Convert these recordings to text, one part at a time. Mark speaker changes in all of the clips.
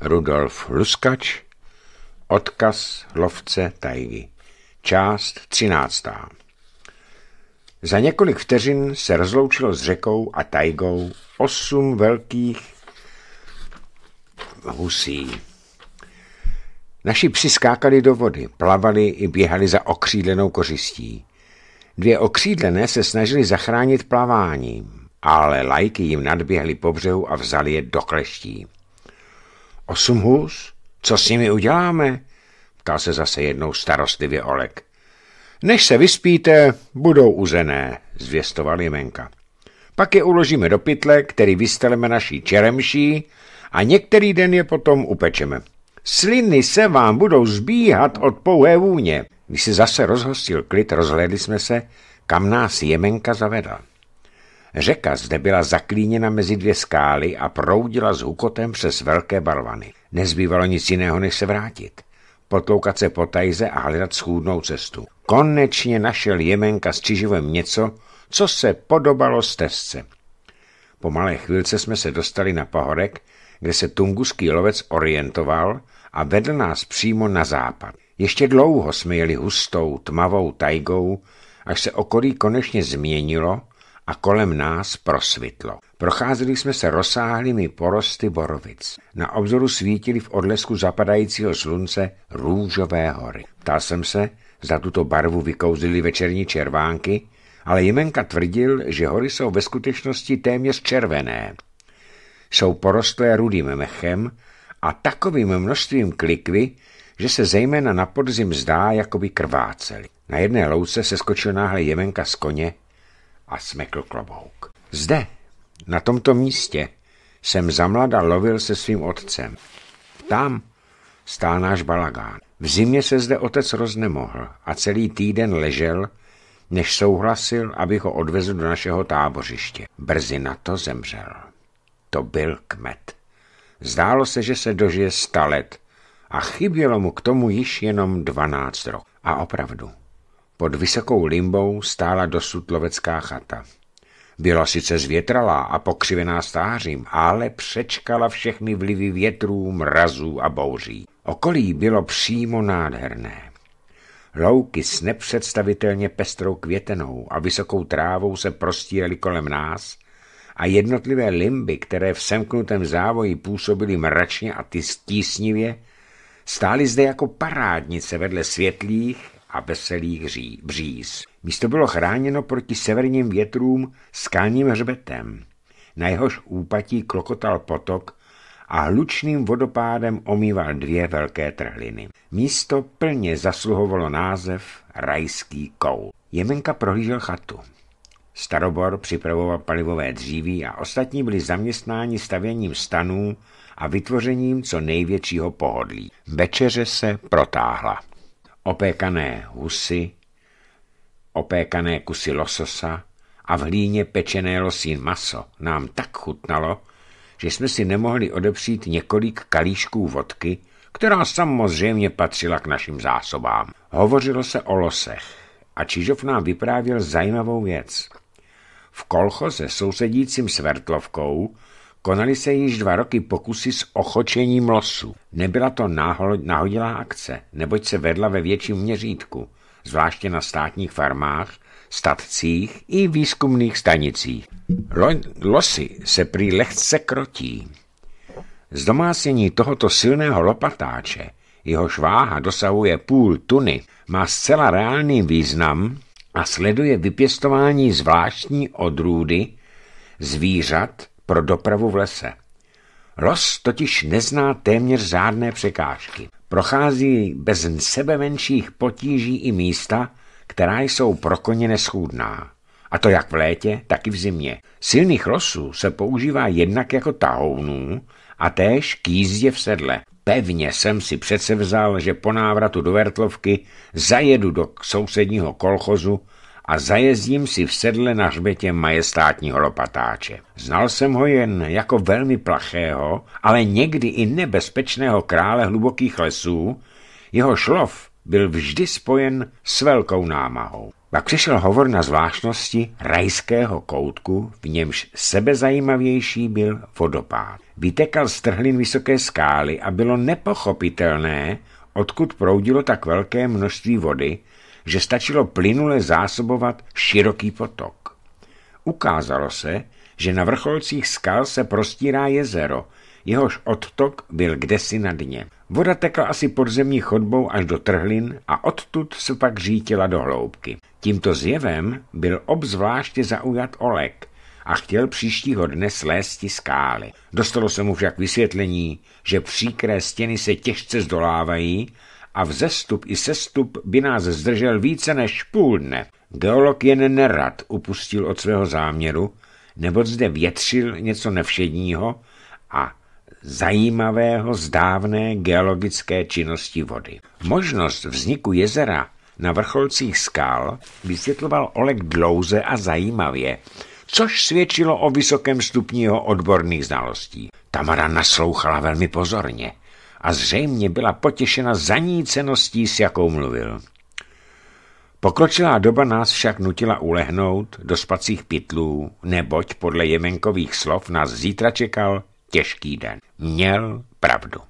Speaker 1: Rudolf Ruskač, Odkaz lovce tajgy. Část 13. Za několik vteřin se rozloučilo s řekou a tajgou osm velkých husí. Naši psi skákali do vody, plavali i běhali za okřídlenou kořistí. Dvě okřídlené se snažili zachránit plaváním, ale lajky jim nadběhly po břehu a vzali je do kleští. Osm hůz? Co s nimi uděláme? Ptal se zase jednou starostlivě Olek. Než se vyspíte, budou uzené, zvěstoval Jemenka. Pak je uložíme do pytle, který vysteleme naší čeremší a některý den je potom upečeme. Sliny se vám budou zbíhat od pouhé vůně. Když se zase rozhostil klid, rozhlédli jsme se, kam nás Jemenka zavedla. Řeka zde byla zaklíněna mezi dvě skály a proudila s hukotem přes velké barvany. Nezbývalo nic jiného, než se vrátit. Potloukat se po tajze a hledat schůdnou cestu. Konečně našel Jemenka s čiživem něco, co se podobalo stezce. Po malé chvilce jsme se dostali na pahorek, kde se tunguský lovec orientoval a vedl nás přímo na západ. Ještě dlouho jsme jeli hustou, tmavou tajgou, až se okolí konečně změnilo a kolem nás prosvitlo. Procházeli jsme se rozsáhlými porosty borovic. Na obzoru svítili v odlesku zapadajícího slunce růžové hory. Ptal jsem se, za tuto barvu vykouzili večerní červánky, ale Jemenka tvrdil, že hory jsou ve skutečnosti téměř červené. Jsou porostlé rudým mechem a takovým množstvím klikvy, že se zejména na podzim zdá, jako by krváceli. Na jedné louce se skočil náhle Jemenka z koně a smekl klobouk. Zde, na tomto místě, jsem zamlada lovil se svým otcem. Tam stál náš balagán. V zimě se zde otec roznemohl a celý týden ležel, než souhlasil, abych ho odvezl do našeho tábořiště. Brzy na to zemřel. To byl kmet. Zdálo se, že se dožije sta let a chybělo mu k tomu již jenom dvanáct rok. A opravdu, pod vysokou limbou stála dosud lovecká chata. Byla sice zvětralá a pokřivená stářím, ale přečkala všechny vlivy větrů, mrazů a bouří. Okolí bylo přímo nádherné. Louky s nepředstavitelně pestrou květenou a vysokou trávou se prostíraly kolem nás a jednotlivé limby, které v semknutém závoji působily mračně a tisnivě, stály zde jako parádnice vedle světlých, a veselých bříz. Místo bylo chráněno proti severním větrům skalním hřbetem. Na jehož úpatí klokotal potok a hlučným vodopádem omýval dvě velké trhliny. Místo plně zasluhovalo název Rajský koul. Jemenka prohlížel chatu. Starobor připravoval palivové dříví a ostatní byli zaměstnáni stavěním stanů a vytvořením co největšího pohodlí. Večeře se protáhla opékané husy, opékané kusy lososa a v hlíně pečené losí maso nám tak chutnalo, že jsme si nemohli odepřít několik kalíšků vodky, která samozřejmě patřila k našim zásobám. Hovořilo se o losech a Čižov nám vyprávěl zajímavou věc. V kolchoze sousedícím s Vertlovkou Konaly se již dva roky pokusy s ochočením losu. Nebyla to náhodilá akce, neboť se vedla ve větším měřítku, zvláště na státních farmách, statcích i výzkumných stanicích. Lo- losy se prý lehce krotí. Zdomácnění tohoto silného lopatáče, jehož váha dosahuje půl tuny, má zcela reálný význam a sleduje vypěstování zvláštní odrůdy zvířat, pro dopravu v lese. Los totiž nezná téměř žádné překážky. Prochází bez sebe menších potíží i místa, která jsou pro koně neschůdná. A to jak v létě, tak i v zimě. Silných losů se používá jednak jako tahounů a též k jízdě v sedle. Pevně jsem si přece vzal, že po návratu do Vertlovky zajedu do sousedního kolchozu a zajezdím si v sedle na hřbetě majestátního lopatáče. Znal jsem ho jen jako velmi plachého, ale někdy i nebezpečného krále hlubokých lesů, jeho šlov byl vždy spojen s velkou námahou. Pak přišel hovor na zvláštnosti rajského koutku, v němž sebezajímavější byl vodopád. Vytekal z trhlin vysoké skály a bylo nepochopitelné, odkud proudilo tak velké množství vody, že stačilo plynule zásobovat široký potok. Ukázalo se, že na vrcholcích skal se prostírá jezero, jehož odtok byl kdesi na dně. Voda tekla asi podzemní chodbou až do trhlin a odtud se pak řítila do hloubky. Tímto zjevem byl obzvláště zaujat Olek a chtěl příštího dne slézt skály. Dostalo se mu však vysvětlení, že příkré stěny se těžce zdolávají a vzestup i sestup by nás zdržel více než půl dne. Geolog jen nerad upustil od svého záměru, nebo zde větřil něco nevšedního a zajímavého z dávné geologické činnosti vody. Možnost vzniku jezera na vrcholcích skal vysvětloval Oleg dlouze a zajímavě, což svědčilo o vysokém stupni jeho odborných znalostí. Tamara naslouchala velmi pozorně – a zřejmě byla potěšena zaníceností, s jakou mluvil. Pokročilá doba nás však nutila ulehnout do spacích pytlů, neboť podle jemenkových slov nás zítra čekal těžký den. Měl pravdu.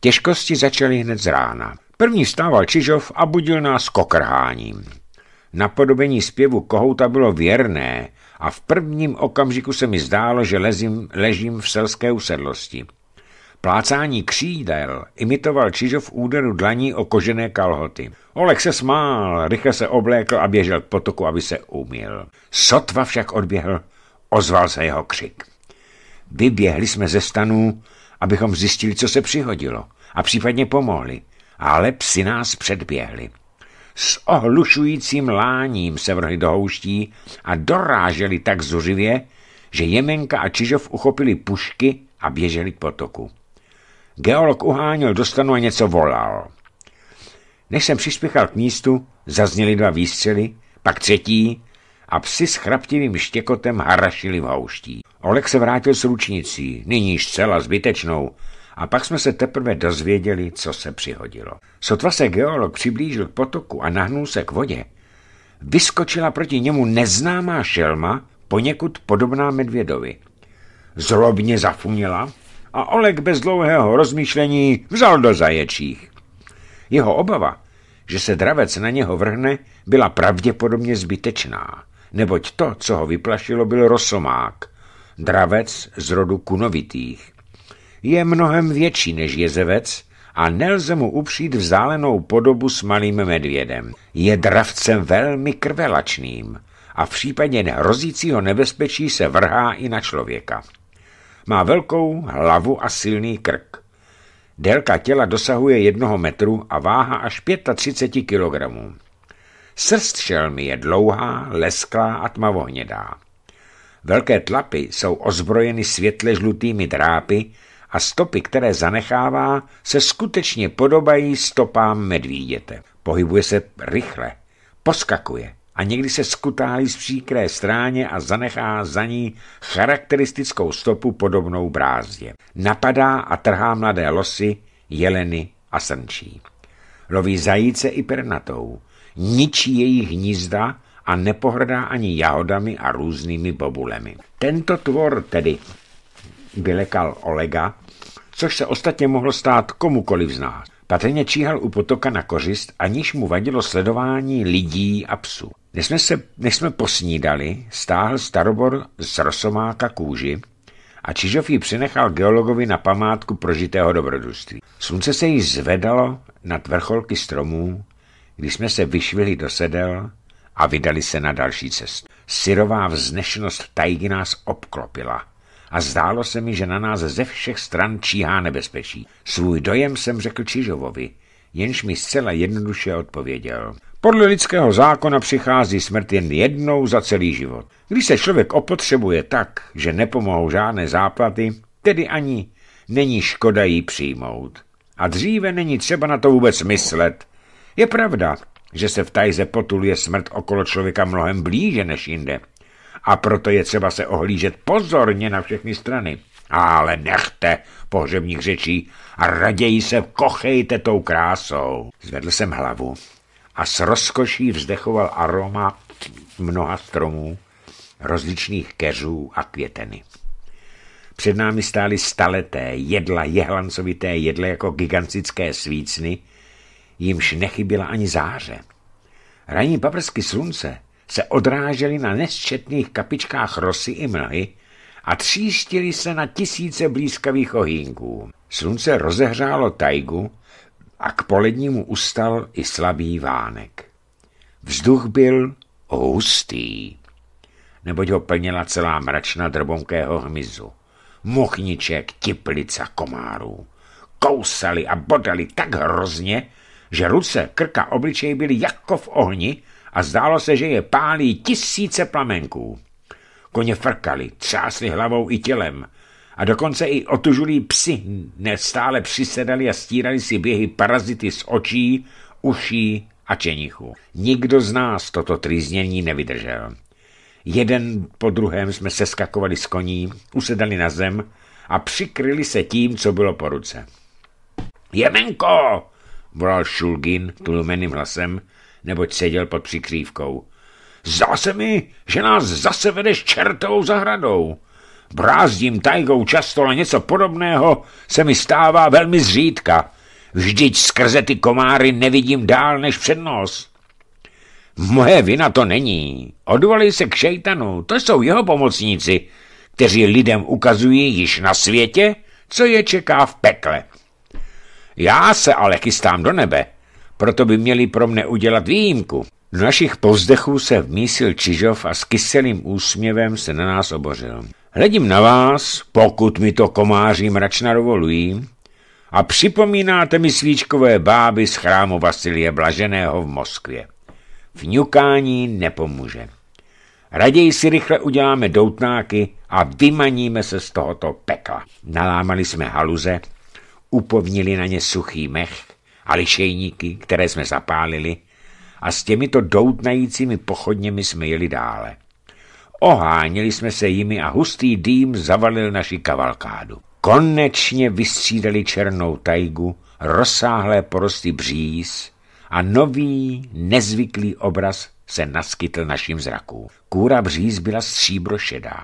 Speaker 1: Těžkosti začaly hned z rána. První stával Čižov a budil nás kokrháním. Napodobení zpěvu kohouta bylo věrné a v prvním okamžiku se mi zdálo, že lezím, ležím v selské usedlosti. Plácání křídel imitoval Čižov úderu dlaní o kožené kalhoty. Olek se smál, rychle se oblékl a běžel k potoku, aby se umil. Sotva však odběhl, ozval se jeho křik. Vyběhli jsme ze stanů, abychom zjistili, co se přihodilo a případně pomohli, ale psi nás předběhli. S ohlušujícím láním se vrhli do houští a doráželi tak zuřivě, že Jemenka a Čižov uchopili pušky a běželi k potoku. Geolog uháněl do stanu a něco volal. Než jsem přispěchal k místu, zazněly dva výstřely, pak třetí a psi s chraptivým štěkotem harašili v houští. Olek se vrátil s ručnicí, nyní zcela zbytečnou, a pak jsme se teprve dozvěděli, co se přihodilo. Sotva se geolog přiblížil k potoku a nahnul se k vodě. Vyskočila proti němu neznámá šelma, poněkud podobná medvědovi. Zlobně zafunila a Oleg bez dlouhého rozmýšlení vzal do zaječích. Jeho obava, že se dravec na něho vrhne, byla pravděpodobně zbytečná, neboť to, co ho vyplašilo, byl rosomák, dravec z rodu kunovitých. Je mnohem větší než jezevec a nelze mu upřít vzálenou podobu s malým medvědem. Je dravcem velmi krvelačným a v případě hrozícího nebezpečí se vrhá i na člověka. Má velkou hlavu a silný krk. Délka těla dosahuje jednoho metru a váha až 35 kg. Srst šelmy je dlouhá, lesklá a tmavohnědá. Velké tlapy jsou ozbrojeny světle žlutými drápy a stopy, které zanechává, se skutečně podobají stopám medvíděte. Pohybuje se rychle, poskakuje, a někdy se skutálí z příkré stráně a zanechá za ní charakteristickou stopu podobnou brázdě. Napadá a trhá mladé losy, jeleny a srnčí. Loví zajíce i pernatou, ničí jejich hnízda a nepohrdá ani jahodami a různými bobulemi. Tento tvor tedy vylekal Olega, což se ostatně mohlo stát komukoliv z nás. Patrně číhal u potoka na kořist, aniž mu vadilo sledování lidí a psů. Než jsme, se, než jsme posnídali, stáhl starobor z rosomáka kůži a Čižov ji přenechal geologovi na památku prožitého dobrodružství. Slunce se jí zvedalo nad vrcholky stromů, když jsme se vyšvili do sedel a vydali se na další cestu. Syrová vznešenost tajgy nás obklopila a zdálo se mi, že na nás ze všech stran číhá nebezpečí. Svůj dojem jsem řekl Čižovovi, jenž mi zcela jednoduše odpověděl – podle lidského zákona přichází smrt jen jednou za celý život. Když se člověk opotřebuje tak, že nepomohou žádné záplaty, tedy ani není škoda jí přijmout. A dříve není třeba na to vůbec myslet. Je pravda, že se v tajze potuluje smrt okolo člověka mnohem blíže než jinde. A proto je třeba se ohlížet pozorně na všechny strany. Ale nechte pohřebních řečí a raději se kochejte tou krásou. Zvedl jsem hlavu a s rozkoší vzdechoval aroma mnoha stromů, rozličných keřů a květeny. Před námi stály staleté, jedla, jehlancovité jedle jako gigantické svícny, jimž nechyběla ani záře. Ranní paprsky slunce se odrážely na nesčetných kapičkách rosy i mlhy a tříštily se na tisíce blízkavých ohýnků. Slunce rozehřálo tajgu a k polednímu ustal i slabý vánek. Vzduch byl hustý, neboť ho plnila celá mračna drbonkého hmyzu. Mochniček, tiplica, komárů. Kousali a bodali tak hrozně, že ruce, krka, obličej byly jako v ohni a zdálo se, že je pálí tisíce plamenků. Koně frkali, třásli hlavou i tělem, a dokonce i otužulí psi nestále přisedali a stírali si běhy parazity z očí, uší a čenichu. Nikdo z nás toto trýznění nevydržel. Jeden po druhém jsme se skakovali z koní, usedali na zem a přikryli se tím, co bylo po ruce. Jemenko! volal Šulgin tlumeným hlasem, neboť seděl pod přikrývkou. Zdá se mi, že nás zase vedeš čertovou zahradou brázdím tajgou často, ale něco podobného se mi stává velmi zřídka. Vždyť skrze ty komáry nevidím dál než před nos. Moje vina to není. Odvolej se k šejtanu, to jsou jeho pomocníci, kteří lidem ukazují již na světě, co je čeká v pekle. Já se ale chystám do nebe, proto by měli pro mne udělat výjimku. Z našich povzdechů se vmísil Čižov a s kyselým úsměvem se na nás obořil. Hledím na vás, pokud mi to komáři mračna dovolují, a připomínáte mi svíčkové báby z chrámu Vasilie Blaženého v Moskvě. Vňukání nepomůže. Raději si rychle uděláme doutnáky a vymaníme se z tohoto pekla. Nalámali jsme haluze, upovnili na ně suchý mech a lišejníky, které jsme zapálili, a s těmito doutnajícími pochodněmi jsme jeli dále. Oháněli jsme se jimi a hustý dým zavalil naši kavalkádu. Konečně vystřídali černou tajgu, rozsáhlé porosty bříz a nový, nezvyklý obraz se naskytl našim zraku. Kůra bříz byla stříbrošedá,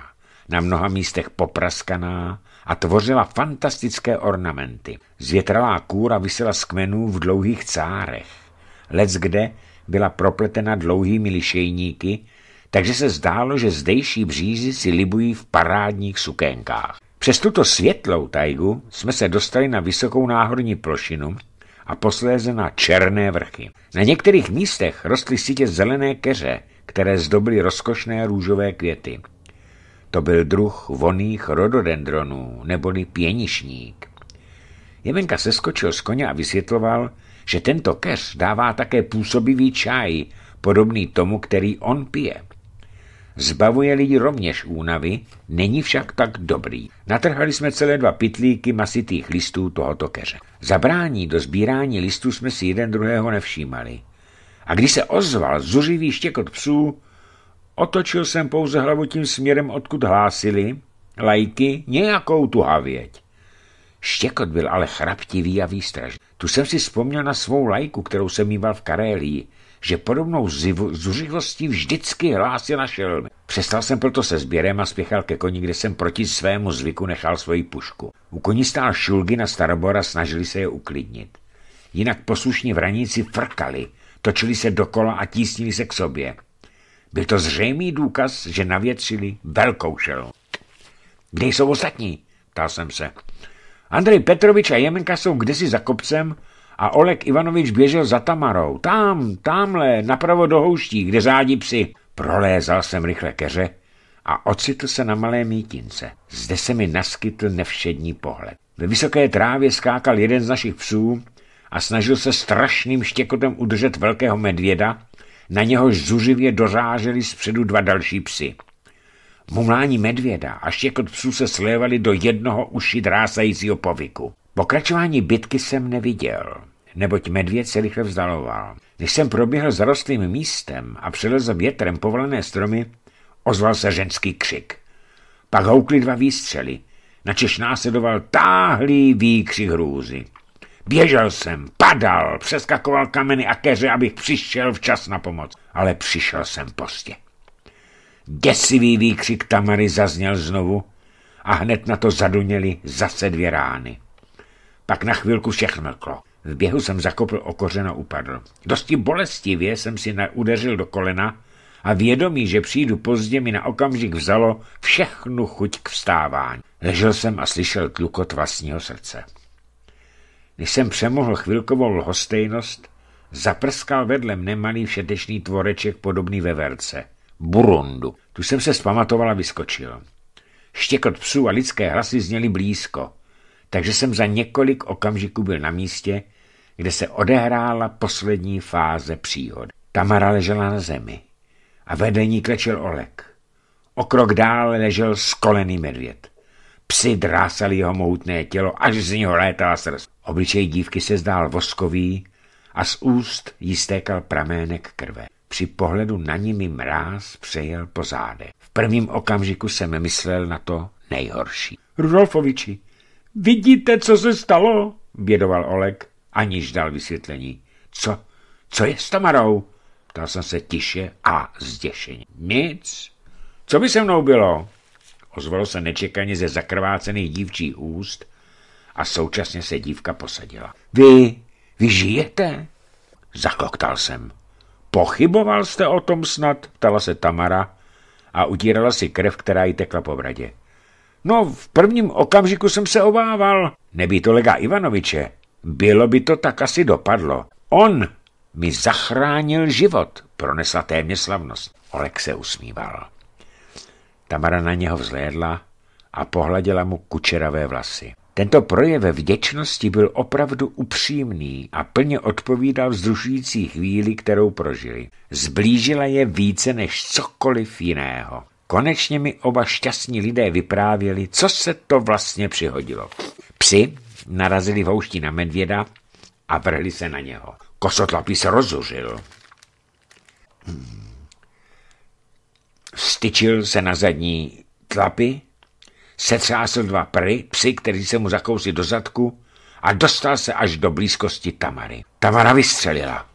Speaker 1: na mnoha místech popraskaná a tvořila fantastické ornamenty. Zvětralá kůra vysela z kmenů v dlouhých cárech. Lec kde byla propletena dlouhými lišejníky takže se zdálo, že zdejší břízy si libují v parádních sukénkách. Přes tuto světlou tajgu jsme se dostali na vysokou náhorní plošinu a posléze na černé vrchy. Na některých místech rostly sítě zelené keře, které zdobily rozkošné růžové květy. To byl druh voných rododendronů, neboli pěnišník. Jemenka seskočil z koně a vysvětloval, že tento keř dává také působivý čaj, podobný tomu, který on pije. Zbavuje lidi rovněž únavy, není však tak dobrý. Natrhali jsme celé dva pitlíky masitých listů tohoto keře. Zabrání do sbírání listů jsme si jeden druhého nevšímali. A když se ozval zuřivý štěkot psů, otočil jsem pouze hlavu tím směrem, odkud hlásili, lajky, nějakou havěť. Štěkot byl ale chraptivý a výstražný. Tu jsem si vzpomněl na svou lajku, kterou jsem mýval v Karélii že podobnou zuřivostí vždycky hlásil na šelmy. Přestal jsem proto se sběrem a spěchal ke koni, kde jsem proti svému zvyku nechal svoji pušku. U koni stál šulgy na starobora, snažili se je uklidnit. Jinak poslušní vraníci frkali, točili se dokola a tísnili se k sobě. Byl to zřejmý důkaz, že navětřili velkou šelmu. Kde jsou ostatní? Ptal jsem se. Andrej Petrovič a Jemenka jsou kdesi za kopcem a Olek Ivanovič běžel za Tamarou. Tam, tamhle, napravo do houští, kde zádí psi. Prolézal jsem rychle keře a ocitl se na malé mítince. Zde se mi naskytl nevšední pohled. Ve vysoké trávě skákal jeden z našich psů a snažil se strašným štěkotem udržet velkého medvěda, na něhož zuřivě dořáželi zpředu dva další psy. Mumlání medvěda a štěkot psů se slévali do jednoho uši drásajícího povyku. Pokračování bitky jsem neviděl, neboť medvěd se rychle vzdaloval. Když jsem proběhl zarostlým místem a přelezl větrem povolené stromy, ozval se ženský křik. Pak houkly dva výstřely, načež následoval táhlý výkřik hrůzy. Běžel jsem, padal, přeskakoval kameny a keře, abych přišel včas na pomoc, ale přišel jsem pozdě. Děsivý výkřik Tamary zazněl znovu a hned na to zaduněli zase dvě rány. Pak na chvilku všechno mlklo. V běhu jsem zakopl o kořen a upadl. Dosti bolestivě jsem si udeřil do kolena a vědomí, že přijdu pozdě, mi na okamžik vzalo všechnu chuť k vstávání. Ležel jsem a slyšel tlukot vlastního srdce. Když jsem přemohl chvilkovou lhostejnost, zaprskal vedle mne malý všetečný tvoreček podobný veverce. Burundu. Tu jsem se zpamatoval a vyskočil. Štěkot psů a lidské hlasy zněly blízko takže jsem za několik okamžiků byl na místě, kde se odehrála poslední fáze příhod. Tamara ležela na zemi a vedle ní klečel Olek. O krok dál ležel skolený medvěd. Psi drásali jeho moutné tělo, až z něho létala srst. Obličej dívky se zdál voskový a z úst jí stékal pramének krve. Při pohledu na ní mi mráz přejel po záde. V prvním okamžiku jsem myslel na to nejhorší. Rudolfoviči, Vidíte, co se stalo? Bědoval Olek, aniž dal vysvětlení. Co? Co je s Tamarou? Ptal jsem se tiše a zděšeně. Nic. Co by se mnou bylo? Ozvalo se nečekaně ze zakrvácených dívčí úst a současně se dívka posadila. Vy, vy žijete? Zakoktal jsem. Pochyboval jste o tom snad? Ptala se Tamara a udírala si krev, která jí tekla po bradě. No, v prvním okamžiku jsem se obával. Nebýt lega Ivanoviče, bylo by to tak asi dopadlo. On mi zachránil život, pronesla téměř slavnost. Olek se usmíval. Tamara na něho vzlédla a pohladila mu kučeravé vlasy. Tento projev vděčnosti byl opravdu upřímný a plně odpovídal vzrušující chvíli, kterou prožili. Zblížila je více než cokoliv jiného. Konečně mi oba šťastní lidé vyprávěli, co se to vlastně přihodilo. Psi narazili v houští na medvěda a vrhli se na něho. Kosotlapí se rozuřil. Styčil se na zadní tlapy, setřásil dva pry, psy, kteří se mu zakousli do zadku a dostal se až do blízkosti Tamary. Tamara vystřelila.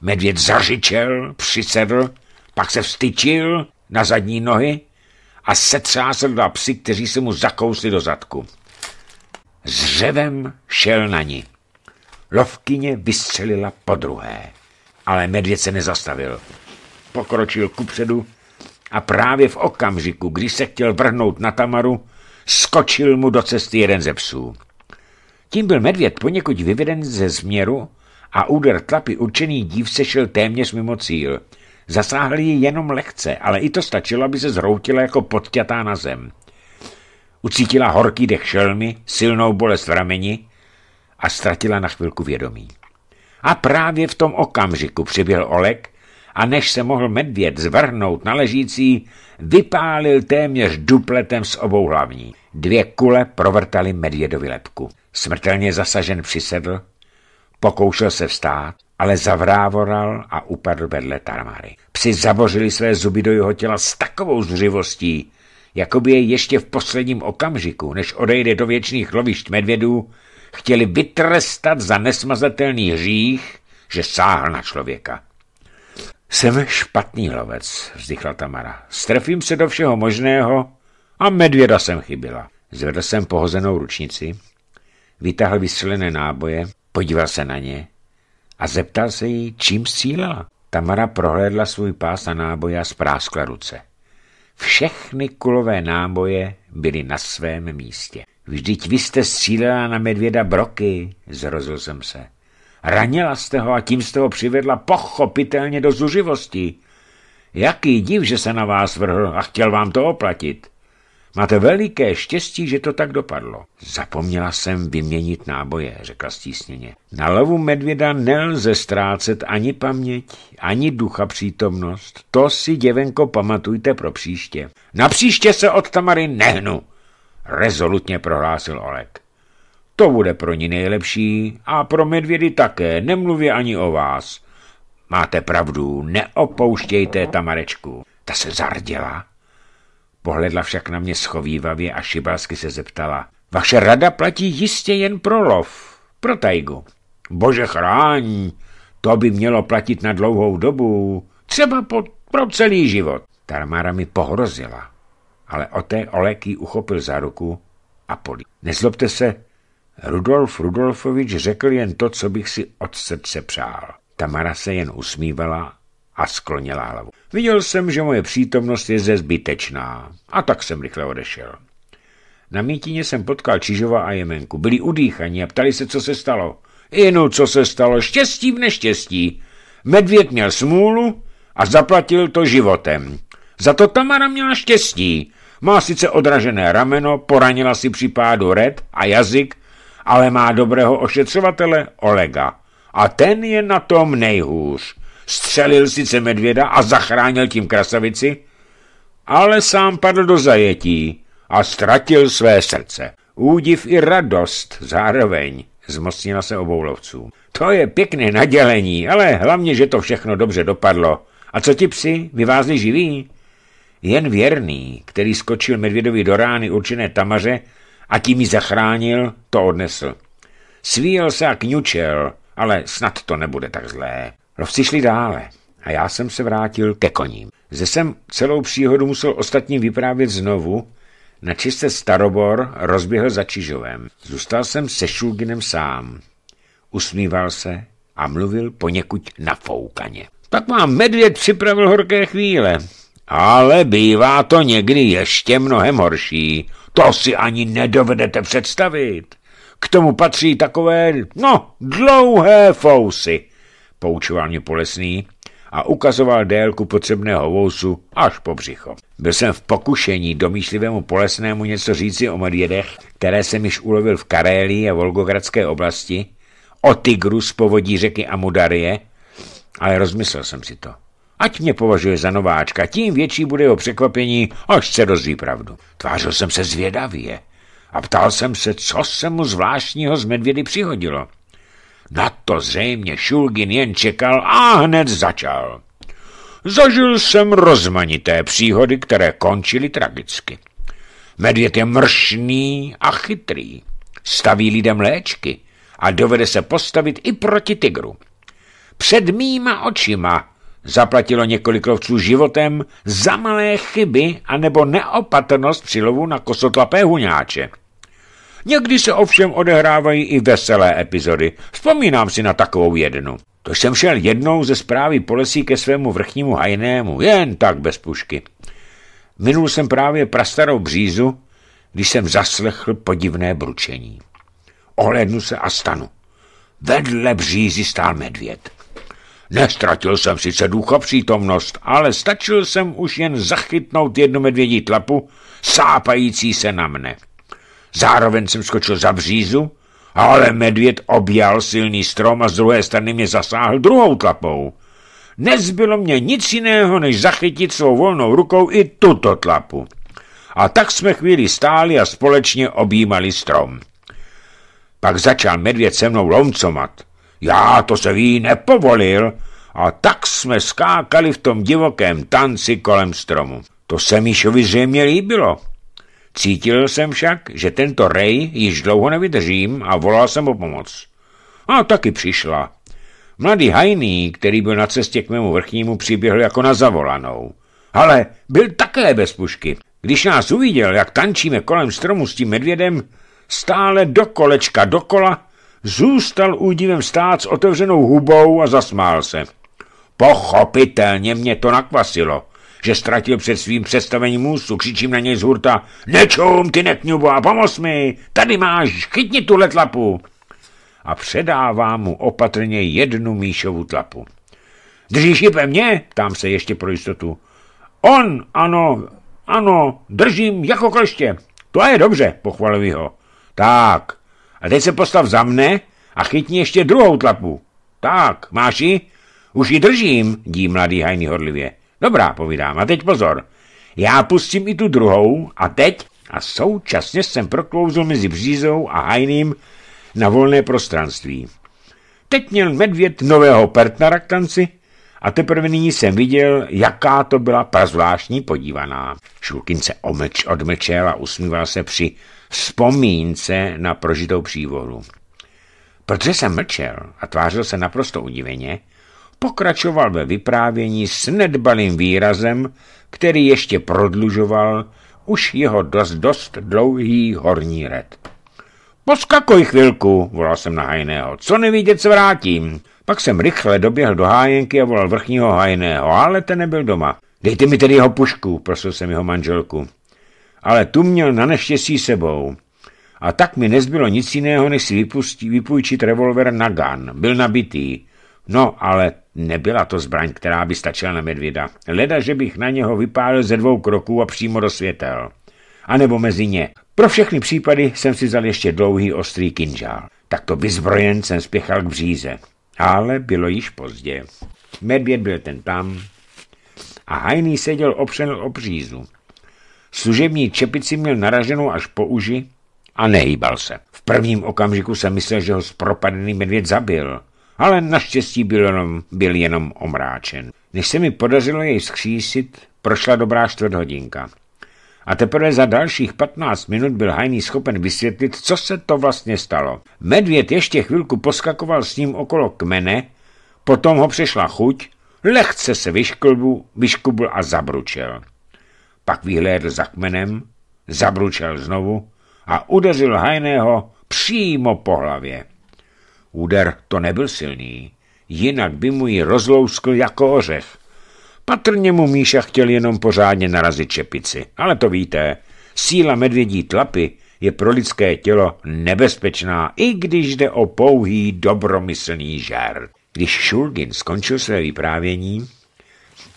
Speaker 1: Medvěd zařičel, přisedl, pak se vstyčil na zadní nohy a setřásl dva psy, kteří se mu zakousli do zadku. S řevem šel na ní. Lovkyně vystřelila po druhé, ale medvěd se nezastavil. Pokročil kupředu a právě v okamžiku, kdy se chtěl vrhnout na Tamaru, skočil mu do cesty jeden ze psů. Tím byl medvěd poněkud vyveden ze změru a úder tlapy určený dívce šel téměř mimo cíl – Zasáhli ji jenom lehce, ale i to stačilo, aby se zroutila jako podťatá na zem. Ucítila horký dech šelmy, silnou bolest v rameni a ztratila na chvilku vědomí. A právě v tom okamžiku přiběhl Olek a než se mohl medvěd zvrhnout na ležící, vypálil téměř dupletem z obou hlavní. Dvě kule provrtaly medvědovi lepku. Smrtelně zasažen přisedl, pokoušel se vstát, ale zavrávoral a upadl vedle Tamary. Psi zavořili své zuby do jeho těla s takovou zřivostí, jako by je ještě v posledním okamžiku, než odejde do věčných lovišť medvědů, chtěli vytrestat za nesmazatelný hřích, že sáhl na člověka. Jsem špatný lovec, vzdychla Tamara. Strefím se do všeho možného a medvěda jsem chybila. Zvedl jsem pohozenou ručnici, vytáhl vystřelené náboje, podíval se na ně a zeptal se jí, čím střílela. Tamara prohlédla svůj pás na náboje a spráskla ruce. Všechny kulové náboje byly na svém místě. Vždyť vy jste střílela na medvěda broky, zrozil jsem se. Ranila jste ho a tím jste ho přivedla pochopitelně do zuživosti. Jaký div, že se na vás vrhl a chtěl vám to oplatit. Máte veliké štěstí, že to tak dopadlo. Zapomněla jsem vyměnit náboje, řekla stísněně. Na lovu medvěda nelze ztrácet ani paměť, ani ducha přítomnost. To si, děvenko, pamatujte pro příště. Na příště se od Tamary nehnu, rezolutně prohlásil Olek. To bude pro ní nejlepší a pro medvědy také, nemluvě ani o vás. Máte pravdu, neopouštějte Tamarečku. Ta se zarděla Pohledla však na mě schovývavě a šibásky se zeptala. Vaše rada platí jistě jen pro lov, pro tajgu. Bože chrání, to by mělo platit na dlouhou dobu, třeba po, pro celý život. Tarmara mi pohrozila, ale o té Olek ji uchopil za ruku a polí. Nezlobte se, Rudolf Rudolfovič řekl jen to, co bych si od srdce přál. Tamara se jen usmívala a sklonila hlavu. Viděl jsem, že moje přítomnost je zde zbytečná a tak jsem rychle odešel. Na mítině jsem potkal Čižova a Jemenku. Byli udýchaní a ptali se, co se stalo. Inu, co se stalo, štěstí v neštěstí. Medvěd měl smůlu a zaplatil to životem. Za to Tamara měla štěstí. Má sice odražené rameno, poranila si při pádu red a jazyk, ale má dobrého ošetřovatele Olega. A ten je na tom nejhůř. Střelil sice medvěda a zachránil tím krasavici, ale sám padl do zajetí a ztratil své srdce. Údiv i radost zároveň zmocnila se lovců. To je pěkné nadělení, ale hlavně, že to všechno dobře dopadlo. A co ti psi, vyvázli živí? Jen věrný, který skočil medvědovi do rány určené tamaře a tím ji zachránil, to odnesl. Svíjel se a kňučel, ale snad to nebude tak zlé. Lovci šli dále a já jsem se vrátil ke koním. Zde jsem celou příhodu musel ostatním vyprávět znovu, na čiste starobor rozběhl za Čižovem. Zůstal jsem se Šulginem sám. Usmíval se a mluvil poněkud foukaně. Tak vám medvěd připravil horké chvíle. Ale bývá to někdy ještě mnohem horší. To si ani nedovedete představit. K tomu patří takové, no, dlouhé fousy poučoval mě polesný a ukazoval délku potřebného vousu až po břicho. Byl jsem v pokušení domýšlivému polesnému něco říci o medvědech, které jsem již ulovil v Karélii a Volgogradské oblasti, o tygru z povodí řeky Amudarie, ale rozmyslel jsem si to. Ať mě považuje za nováčka, tím větší bude jeho překvapení, až se dozví pravdu. Tvářil jsem se zvědavě a ptal jsem se, co se mu zvláštního z medvědy přihodilo. Na to zřejmě Šulgin jen čekal a hned začal. Zažil jsem rozmanité příhody, které končily tragicky. Medvěd je mršný a chytrý, staví lidem léčky a dovede se postavit i proti tygru. Před mýma očima zaplatilo několik lovců životem za malé chyby anebo neopatrnost při lovu na kosotlapé huňáče. Někdy se ovšem odehrávají i veselé epizody. Vzpomínám si na takovou jednu. To jsem šel jednou ze zprávy polesí ke svému vrchnímu hajnému, jen tak bez pušky. Minul jsem právě prastarou břízu, když jsem zaslechl podivné bručení. Ohlednu se a stanu. Vedle břízy stál medvěd. Nestratil jsem sice ducha přítomnost, ale stačil jsem už jen zachytnout jednu medvědí tlapu, sápající se na mne. Zároveň jsem skočil za břízu, ale medvěd objal silný strom a z druhé strany mě zasáhl druhou tlapou. Nezbylo mě nic jiného, než zachytit svou volnou rukou i tuto tlapu. A tak jsme chvíli stáli a společně objímali strom. Pak začal medvěd se mnou lomcomat. Já to se ví nepovolil a tak jsme skákali v tom divokém tanci kolem stromu. To se Míšovi zřejmě líbilo. Cítil jsem však, že tento rej již dlouho nevydržím a volal jsem o pomoc. A taky přišla. Mladý hajný, který byl na cestě k mému vrchnímu, přiběhl jako na zavolanou. Ale byl také bez pušky. Když nás uviděl, jak tančíme kolem stromu s tím medvědem, stále do kolečka dokola, zůstal údivem stát s otevřenou hubou a zasmál se. Pochopitelně mě to nakvasilo že ztratil před svým představením můstu, Křičím na něj z hurta, nečum, ty a pomoz mi, tady máš, chytni tuhle tlapu. A předávám mu opatrně jednu Míšovu tlapu. Držíš ji mně? Tam se ještě pro jistotu. On, ano, ano, držím jako kleště. To je dobře, pochvaluji ho. Tak, a teď se postav za mne a chytni ještě druhou tlapu. Tak, máš ji? Už ji držím, dí mladý hajný horlivě. Dobrá, povídám, a teď pozor. Já pustím i tu druhou a teď a současně jsem proklouzl mezi břízou a hajným na volné prostranství. Teď měl medvěd nového partnera k tanci a teprve nyní jsem viděl, jaká to byla prazvláštní podívaná. Šulkin se omeč odmečel a usmíval se při vzpomínce na prožitou přívodu. Protože jsem mlčel a tvářil se naprosto udiveně, pokračoval ve vyprávění s nedbalým výrazem, který ještě prodlužoval už jeho dost, dost dlouhý horní red. Poskakuj chvilku, volal jsem na hajného. Co nevidět, co vrátím. Pak jsem rychle doběhl do hájenky a volal vrchního hajného, ale ten nebyl doma. Dejte mi tedy jeho pušku, prosil jsem jeho manželku. Ale tu měl na neštěstí sebou. A tak mi nezbylo nic jiného, než si vypustí, vypůjčit revolver na gun. Byl nabitý. No, ale Nebyla to zbraň, která by stačila na medvěda. Leda, že bych na něho vypálil ze dvou kroků a přímo do světel. A nebo mezi ně. Pro všechny případy jsem si vzal ještě dlouhý ostrý kinžál. Takto vyzbrojen jsem spěchal k bříze. Ale bylo již pozdě. Medvěd byl ten tam a Hajný seděl opřen o břízu. Služební čepici měl naraženou až po uži a nehýbal se. V prvním okamžiku jsem myslel, že ho zpropadený medvěd zabil – ale naštěstí byl jenom, byl jenom omráčen. Než se mi podařilo jej skřísit, prošla dobrá hodinka. A teprve za dalších 15 minut byl Hajný schopen vysvětlit, co se to vlastně stalo. Medvěd ještě chvilku poskakoval s ním okolo kmene, potom ho přešla chuť, lehce se vyšklbu, vyškubl a zabručel. Pak vyhlédl za kmenem, zabručel znovu a udeřil Hajného přímo po hlavě. Úder to nebyl silný, jinak by mu ji rozlouskl jako ořech. Patrně mu Míša chtěl jenom pořádně narazit čepici, ale to víte, síla medvědí tlapy je pro lidské tělo nebezpečná, i když jde o pouhý dobromyslný žert. Když Šulgin skončil své vyprávění,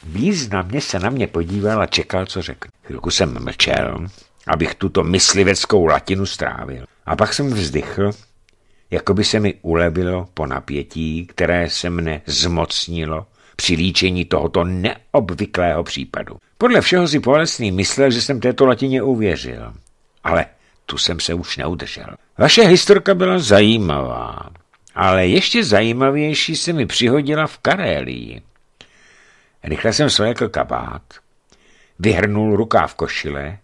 Speaker 1: významně se na mě podíval a čekal, co řekne. Chvilku jsem mlčel, abych tuto mysliveckou latinu strávil. A pak jsem vzdychl jako by se mi ulevilo po napětí, které se mne zmocnilo při líčení tohoto neobvyklého případu. Podle všeho si polesný myslel, že jsem této latině uvěřil. Ale tu jsem se už neudržel. Vaše historka byla zajímavá, ale ještě zajímavější se mi přihodila v Karélii. Rychle jsem svlékl kabát, vyhrnul rukáv košile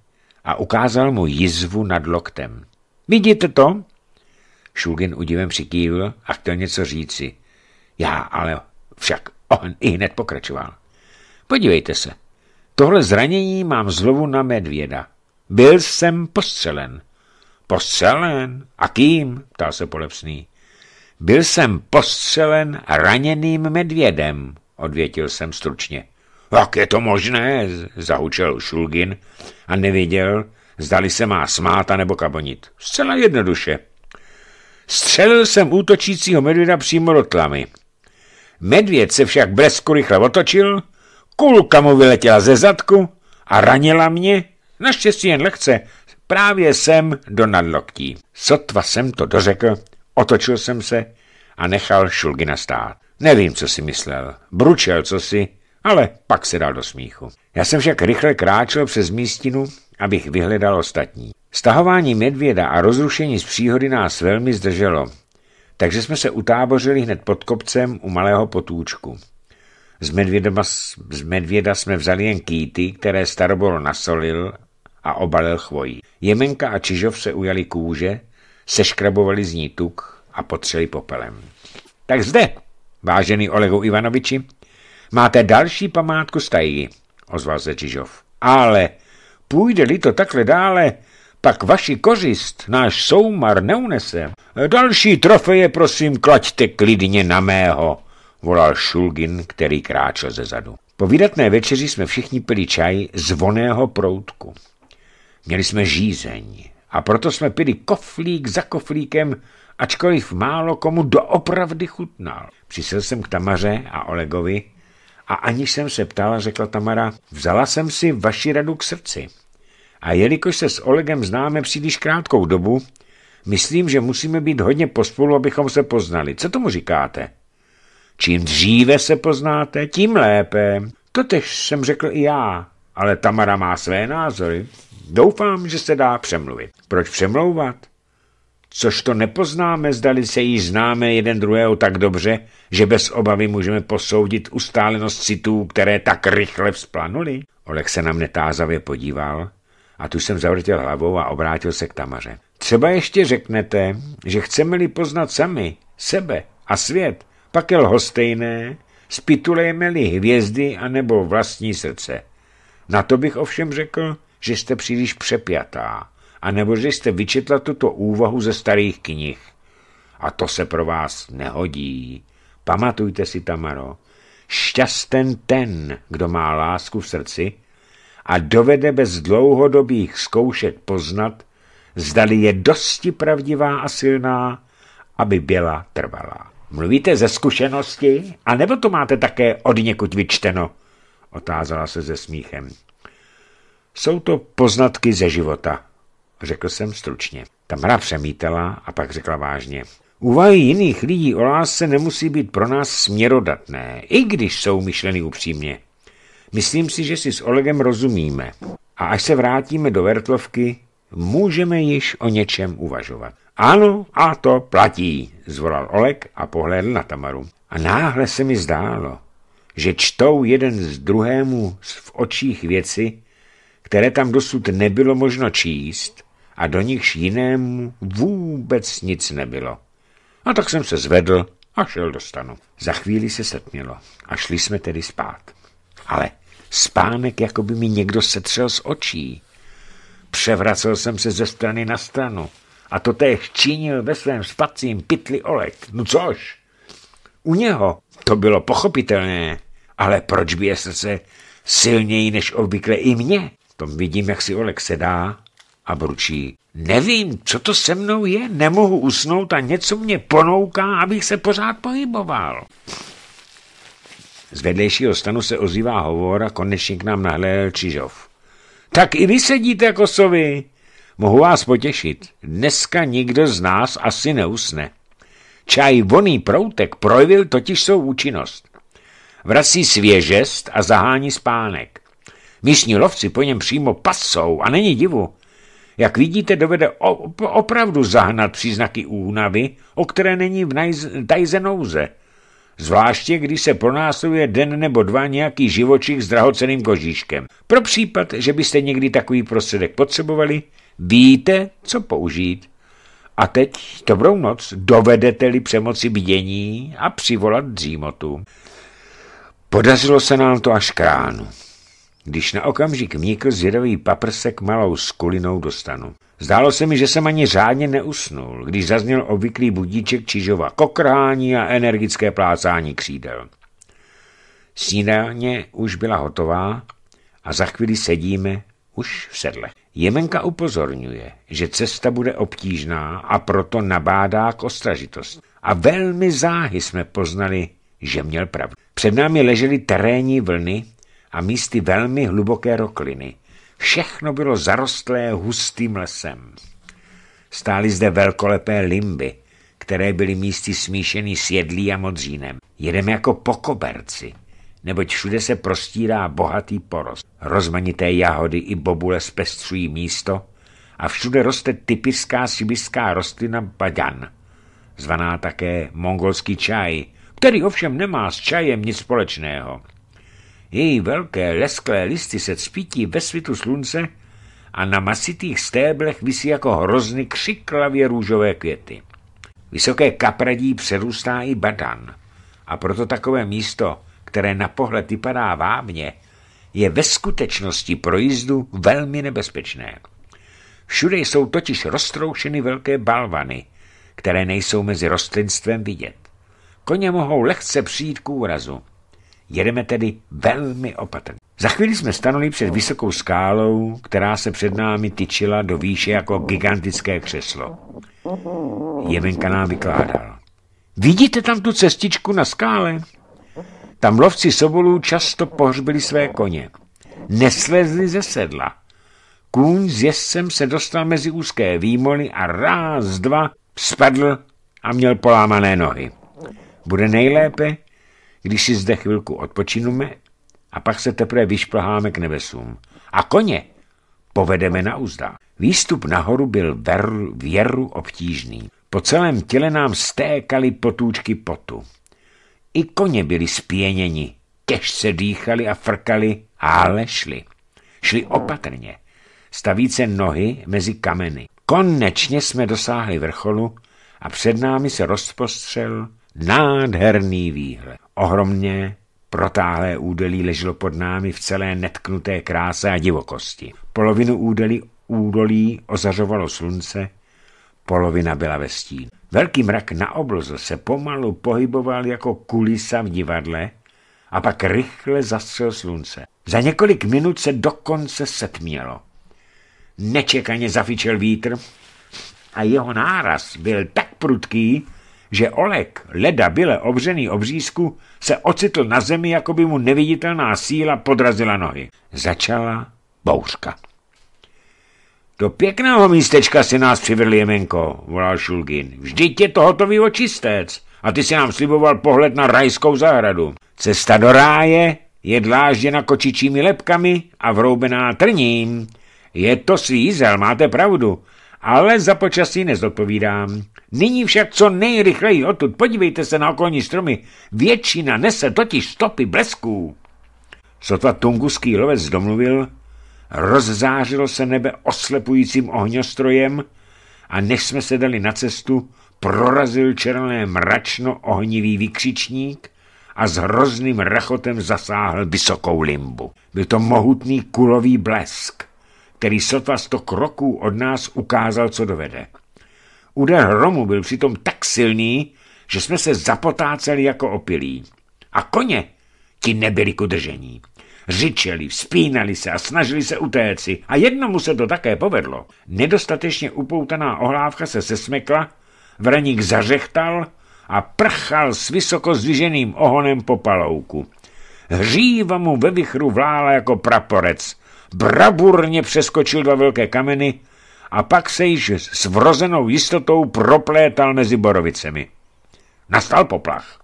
Speaker 1: a ukázal mu jizvu nad loktem. Vidíte to? Šulgin udivem přikývil a chtěl něco říci. Já ale však on i hned pokračoval. Podívejte se, tohle zranění mám zlovu na medvěda. Byl jsem postřelen. Postřelen? A kým? ptal se Polepsný. Byl jsem postřelen raněným medvědem, odvětil jsem stručně. Jak je to možné? zahučel Šulgin a nevěděl, zdali se má smát nebo kabonit. Zcela jednoduše, Střelil jsem útočícího medvěda přímo do tlamy. Medvěd se však blesku rychle otočil, kulka mu vyletěla ze zadku a ranila mě, naštěstí jen lehce, právě jsem do nadloktí. Sotva jsem to dořekl, otočil jsem se a nechal Šulgina stát. Nevím, co si myslel, bručel co si, ale pak se dal do smíchu. Já jsem však rychle kráčel přes místinu, abych vyhledal ostatní. Stahování medvěda a rozrušení z příhody nás velmi zdrželo, takže jsme se utábořili hned pod kopcem u malého potůčku. Z medvěda, z medvěda jsme vzali jen kýty, které starobor nasolil a obalil chvojí. Jemenka a Čižov se ujali kůže, seškrabovali z ní tuk a potřeli popelem. Tak zde, vážený Olegu Ivanoviči, máte další památku stají, ozval se Čižov. Ale půjde-li to takhle dále, pak vaši kořist náš soumar neunese. Další trofeje prosím klaďte klidně na mého, volal Šulgin, který kráčel ze zadu. Po výdatné večeři jsme všichni pili čaj z voného proutku. Měli jsme žízeň a proto jsme pili koflík za koflíkem, ačkoliv málo komu doopravdy chutnal. Přišel jsem k Tamaře a Olegovi a aniž jsem se ptala, řekla Tamara, vzala jsem si vaši radu k srdci. A jelikož se s Olegem známe příliš krátkou dobu, myslím, že musíme být hodně pospolu, abychom se poznali. Co tomu říkáte? Čím dříve se poznáte, tím lépe. Totež jsem řekl i já, ale Tamara má své názory. Doufám, že se dá přemluvit. Proč přemlouvat? Což to nepoznáme, zdali se jí známe jeden druhého tak dobře, že bez obavy můžeme posoudit ustálenost citů, které tak rychle vzplanuli? Olek se na mne tázavě podíval a tu jsem zavrtěl hlavou a obrátil se k Tamaře. Třeba ještě řeknete, že chceme-li poznat sami, sebe a svět, pak je lhostejné, spitulejme-li hvězdy anebo vlastní srdce. Na to bych ovšem řekl, že jste příliš přepjatá, anebo že jste vyčetla tuto úvahu ze starých knih. A to se pro vás nehodí. Pamatujte si, Tamaro, šťasten ten, kdo má lásku v srdci a dovede bez dlouhodobých zkoušek poznat, zdali je dosti pravdivá a silná, aby byla trvalá. Mluvíte ze zkušenosti, anebo to máte také od někud vyčteno? Otázala se ze smíchem. Jsou to poznatky ze života, řekl jsem stručně. Ta mra přemítala a pak řekla vážně. Úvahy jiných lidí o lásce nemusí být pro nás směrodatné, i když jsou myšleny upřímně. Myslím si, že si s Olegem rozumíme. A až se vrátíme do Vertlovky, můžeme již o něčem uvažovat. Ano, a to platí, zvolal Oleg a pohlédl na Tamaru. A náhle se mi zdálo, že čtou jeden z druhému v očích věci, které tam dosud nebylo možno číst a do nichž jinému vůbec nic nebylo. A tak jsem se zvedl a šel do stanu. Za chvíli se setmělo a šli jsme tedy spát ale spánek jako by mi někdo setřel z očí. Převracel jsem se ze strany na stranu a to též činil ve svém spacím pytli Olek. No což? U něho to bylo pochopitelné, ale proč je se silněji než obvykle i mě? V tom vidím, jak si Olek sedá a bručí. Nevím, co to se mnou je, nemohu usnout a něco mě ponouká, abych se pořád pohyboval. Z vedlejšího stanu se ozývá hovor a konečně k nám nahlédl Čižov. Tak i vy sedíte jako sovy. Mohu vás potěšit. Dneska nikdo z nás asi neusne. Čaj voný proutek projevil totiž svou účinnost. Vrací svěžest a zahání spánek. Místní lovci po něm přímo pasou a není divu. Jak vidíte, dovede opravdu zahnat příznaky únavy, o které není v tajze nouze. Zvláště, když se pronásleduje den nebo dva nějaký živočich s drahoceným kožíškem. Pro případ, že byste někdy takový prostředek potřebovali, víte, co použít. A teď, dobrou noc, dovedete-li přemoci bdění a přivolat dřímotu. Podařilo se nám to až kránu když na okamžik vnikl zvědavý paprsek malou skulinou do stanu. Zdálo se mi, že jsem ani řádně neusnul, když zazněl obvyklý budíček čižova kokrání a energické plácání křídel. Snídáně už byla hotová a za chvíli sedíme už v sedle. Jemenka upozorňuje, že cesta bude obtížná a proto nabádá k ostražitosti. A velmi záhy jsme poznali, že měl pravdu. Před námi ležely terénní vlny, a místy velmi hluboké rokliny. Všechno bylo zarostlé hustým lesem. Stály zde velkolepé limby, které byly místy smíšený s jedlí a modřínem. Jedeme jako po koberci, neboť všude se prostírá bohatý porost. Rozmanité jahody i bobule zpestřují místo a všude roste typická sibiřská rostlina baďan, zvaná také mongolský čaj, který ovšem nemá s čajem nic společného. Její velké lesklé listy se cpítí ve svitu slunce a na masitých stéblech visí jako hrozny křiklavě růžové květy. Vysoké kapradí přerůstá i badan a proto takové místo, které na pohled vypadá vámně, je ve skutečnosti pro jízdu velmi nebezpečné. Všude jsou totiž roztroušeny velké balvany, které nejsou mezi rostlinstvem vidět. Koně mohou lehce přijít k úrazu. Jedeme tedy velmi opatrně. Za chvíli jsme stanuli před vysokou skálou, která se před námi tyčila do výše jako gigantické křeslo. Jemenka nám vykládal. Vidíte tam tu cestičku na skále? Tam lovci sobolů často pohřbili své koně. Neslezli ze sedla. Kůň s jezdcem se dostal mezi úzké výmoly a ráz, dva spadl a měl polámané nohy. Bude nejlépe, když si zde chvilku odpočineme a pak se teprve vyšplháme k nebesům. A koně povedeme na úzda. Výstup nahoru byl ver, věru obtížný. Po celém těle nám stékaly potůčky potu. I koně byli spěněni, těžce dýchali a frkali, ale šli. Šli opatrně, stavíce nohy mezi kameny. Konečně jsme dosáhli vrcholu a před námi se rozpostřel nádherný výhled. Ohromně protáhlé údolí leželo pod námi v celé netknuté kráse a divokosti. Polovinu údolí, údolí ozařovalo slunce, polovina byla ve stín. Velký mrak na obloze se pomalu pohyboval jako kulisa v divadle a pak rychle zastřel slunce. Za několik minut se dokonce setmělo. Nečekaně zafičel vítr a jeho náraz byl tak prudký, že Olek, leda byle obřený obřízku, se ocitl na zemi, jako by mu neviditelná síla podrazila nohy. Začala bouřka. Do pěkného místečka si nás přivedl Jemenko, volal Šulgin. Vždyť je to hotový očistec a ty si nám sliboval pohled na rajskou zahradu. Cesta do ráje je dlážděna kočičími lepkami a vroubená trním. Je to zel, máte pravdu, ale za počasí nezodpovídám. Nyní však co nejrychleji odtud, podívejte se na okolní stromy, většina nese totiž stopy blesků. Sotva tunguský lovec domluvil, rozzářilo se nebe oslepujícím ohňostrojem a než jsme se dali na cestu, prorazil černé mračno ohnivý vykřičník a s hrozným rachotem zasáhl vysokou limbu. Byl to mohutný kulový blesk, který sotva sto kroků od nás ukázal, co dovede. Úder hromu byl přitom tak silný, že jsme se zapotáceli jako opilí. A koně ti nebyli k udržení. Řičeli, vzpínali se a snažili se utéci. A jednomu se to také povedlo. Nedostatečně upoutaná ohlávka se sesmekla, vraník zařechtal a prchal s vysoko zdviženým ohonem po palouku. Hříva mu ve vichru vlála jako praporec. Braburně přeskočil dva velké kameny a pak se již s vrozenou jistotou proplétal mezi borovicemi. Nastal poplach.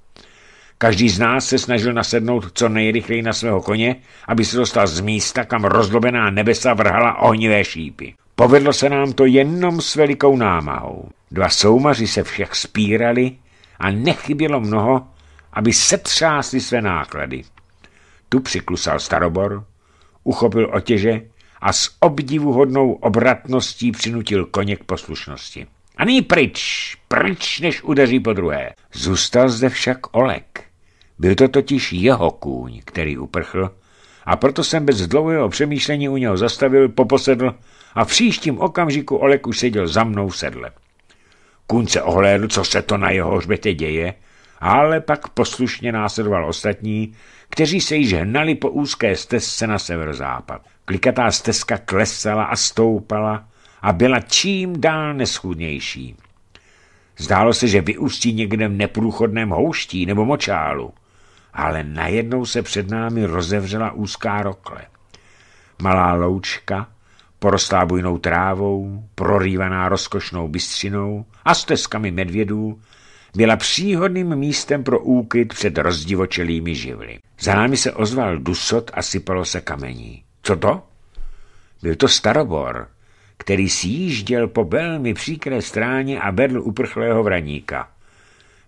Speaker 1: Každý z nás se snažil nasednout co nejrychleji na svého koně, aby se dostal z místa, kam rozlobená nebesa vrhala ohnivé šípy. Povedlo se nám to jenom s velikou námahou. Dva soumaři se však spírali a nechybělo mnoho, aby setřásli své náklady. Tu přiklusal starobor, uchopil otěže a s obdivuhodnou obratností přinutil koně k poslušnosti. A nyní pryč, pryč, než udeří po druhé. Zůstal zde však Olek. Byl to totiž jeho kůň, který uprchl, a proto jsem bez dlouhého přemýšlení u něho zastavil, poposedl a v příštím okamžiku Olek už seděl za mnou v sedle. Kůň se ohlédl, co se to na jeho hřbetě děje, ale pak poslušně následoval ostatní, kteří se již hnali po úzké stezce na severozápad. Klikatá stezka klesala a stoupala a byla čím dál neschudnější. Zdálo se, že vyústí někde v neprůchodném houští nebo močálu, ale najednou se před námi rozevřela úzká rokle. Malá loučka, porostlá bujnou trávou, prorývaná rozkošnou bystřinou a stezkami medvědů, byla příhodným místem pro úkryt před rozdivočelými živly. Za námi se ozval dusot a sypalo se kamení. Co to? Byl to starobor, který sjížděl po velmi příkré stráně a vedl uprchlého vraníka.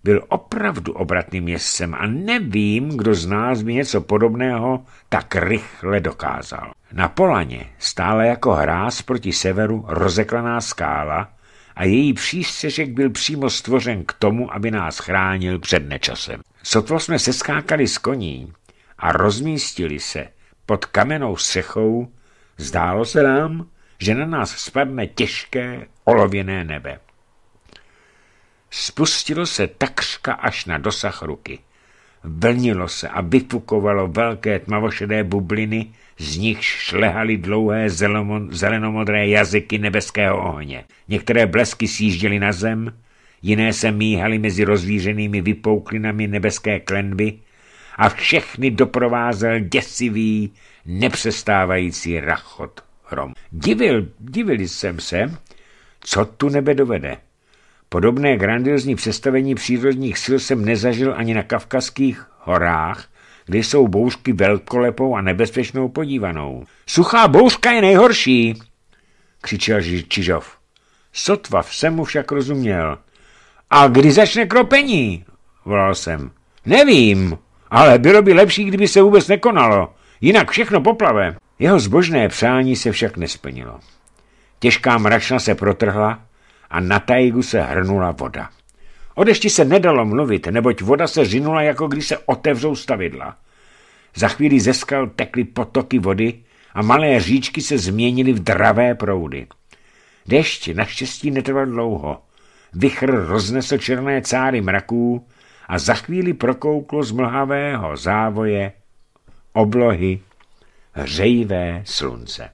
Speaker 1: Byl opravdu obratným městcem a nevím, kdo z nás by něco podobného tak rychle dokázal. Na polaně stála jako hráz proti severu rozeklaná skála a její přístřežek byl přímo stvořen k tomu, aby nás chránil před nečasem. Sotvo jsme seskákali z koní a rozmístili se, pod kamenou sechou, zdálo se nám, že na nás spadne těžké olověné nebe. Spustilo se takřka až na dosah ruky. Vlnilo se a vypukovalo velké tmavošedé bubliny, z nich šlehaly dlouhé zelenomodré jazyky nebeského ohně. Některé blesky sjížděly na zem, jiné se míhaly mezi rozvířenými vypouklinami nebeské klenby a všechny doprovázel děsivý, nepřestávající rachot hrom. Divil, divili jsem se, co tu nebe dovede. Podobné grandiozní představení přírodních sil jsem nezažil ani na kavkazských horách, kde jsou bouřky velkolepou a nebezpečnou podívanou. Suchá bouřka je nejhorší, křičel Čižov. Sotva jsem mu však rozuměl. A kdy začne kropení? volal jsem. Nevím, ale bylo by lepší, kdyby se vůbec nekonalo. Jinak všechno poplave. Jeho zbožné přání se však nesplnilo. Těžká mračna se protrhla a na tajgu se hrnula voda. O dešti se nedalo mluvit, neboť voda se řinula, jako když se otevřou stavidla. Za chvíli ze skal tekly potoky vody a malé říčky se změnily v dravé proudy. Dešť naštěstí netrval dlouho. Vychr roznesl černé cáry mraků a za chvíli prokouklo z mlhavého závoje oblohy hřejivé slunce.